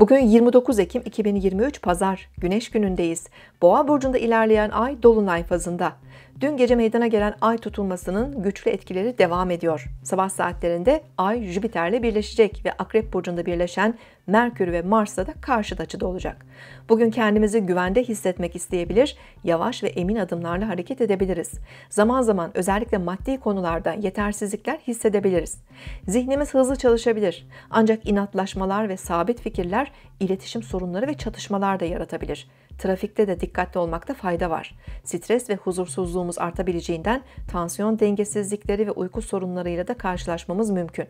Bugün 29 Ekim 2023 Pazar, Güneş günündeyiz. Boğa burcunda ilerleyen ay dolunay fazında. Dün gece meydana gelen ay tutulmasının güçlü etkileri devam ediyor. Sabah saatlerinde ay Jüpiter'le birleşecek ve Akrep burcunda birleşen Merkür ve Mars'la da karşıt açıda olacak. Bugün kendimizi güvende hissetmek isteyebilir, yavaş ve emin adımlarla hareket edebiliriz. Zaman zaman özellikle maddi konularda yetersizlikler hissedebiliriz. Zihnimiz hızlı çalışabilir. Ancak inatlaşmalar ve sabit fikirler iletişim sorunları ve çatışmalar da yaratabilir. Trafikte de dikkatli olmakta fayda var. Stres ve huzursuzluğumuz artabileceğinden tansiyon dengesizlikleri ve uyku sorunlarıyla da karşılaşmamız mümkün.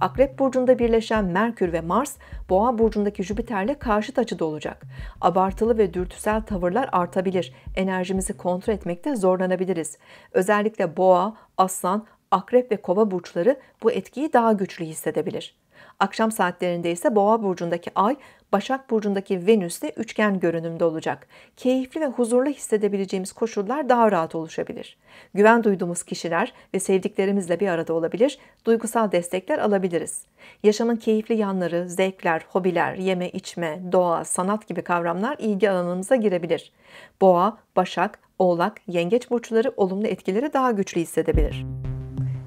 Akrep burcunda birleşen Merkür ve Mars, Boğa burcundaki Jüpiter'le karşıt açıda olacak. Abartılı ve dürtüsel tavırlar artabilir. Enerjimizi kontrol etmekte zorlanabiliriz. Özellikle Boğa, Aslan, Akrep ve Kova burçları bu etkiyi daha güçlü hissedebilir. Akşam saatlerinde ise Boğa burcundaki Ay, Başak burcundaki Venüs de üçgen görünümde olacak. Keyifli ve huzurlu hissedebileceğimiz koşullar daha rahat oluşabilir. Güven duyduğumuz kişiler ve sevdiklerimizle bir arada olabilir, duygusal destekler alabiliriz. Yaşamın keyifli yanları, zevkler, hobiler, yeme içme, doğa, sanat gibi kavramlar ilgi alanımıza girebilir. Boğa, Başak, Oğlak, Yengeç burçları olumlu etkileri daha güçlü hissedebilir.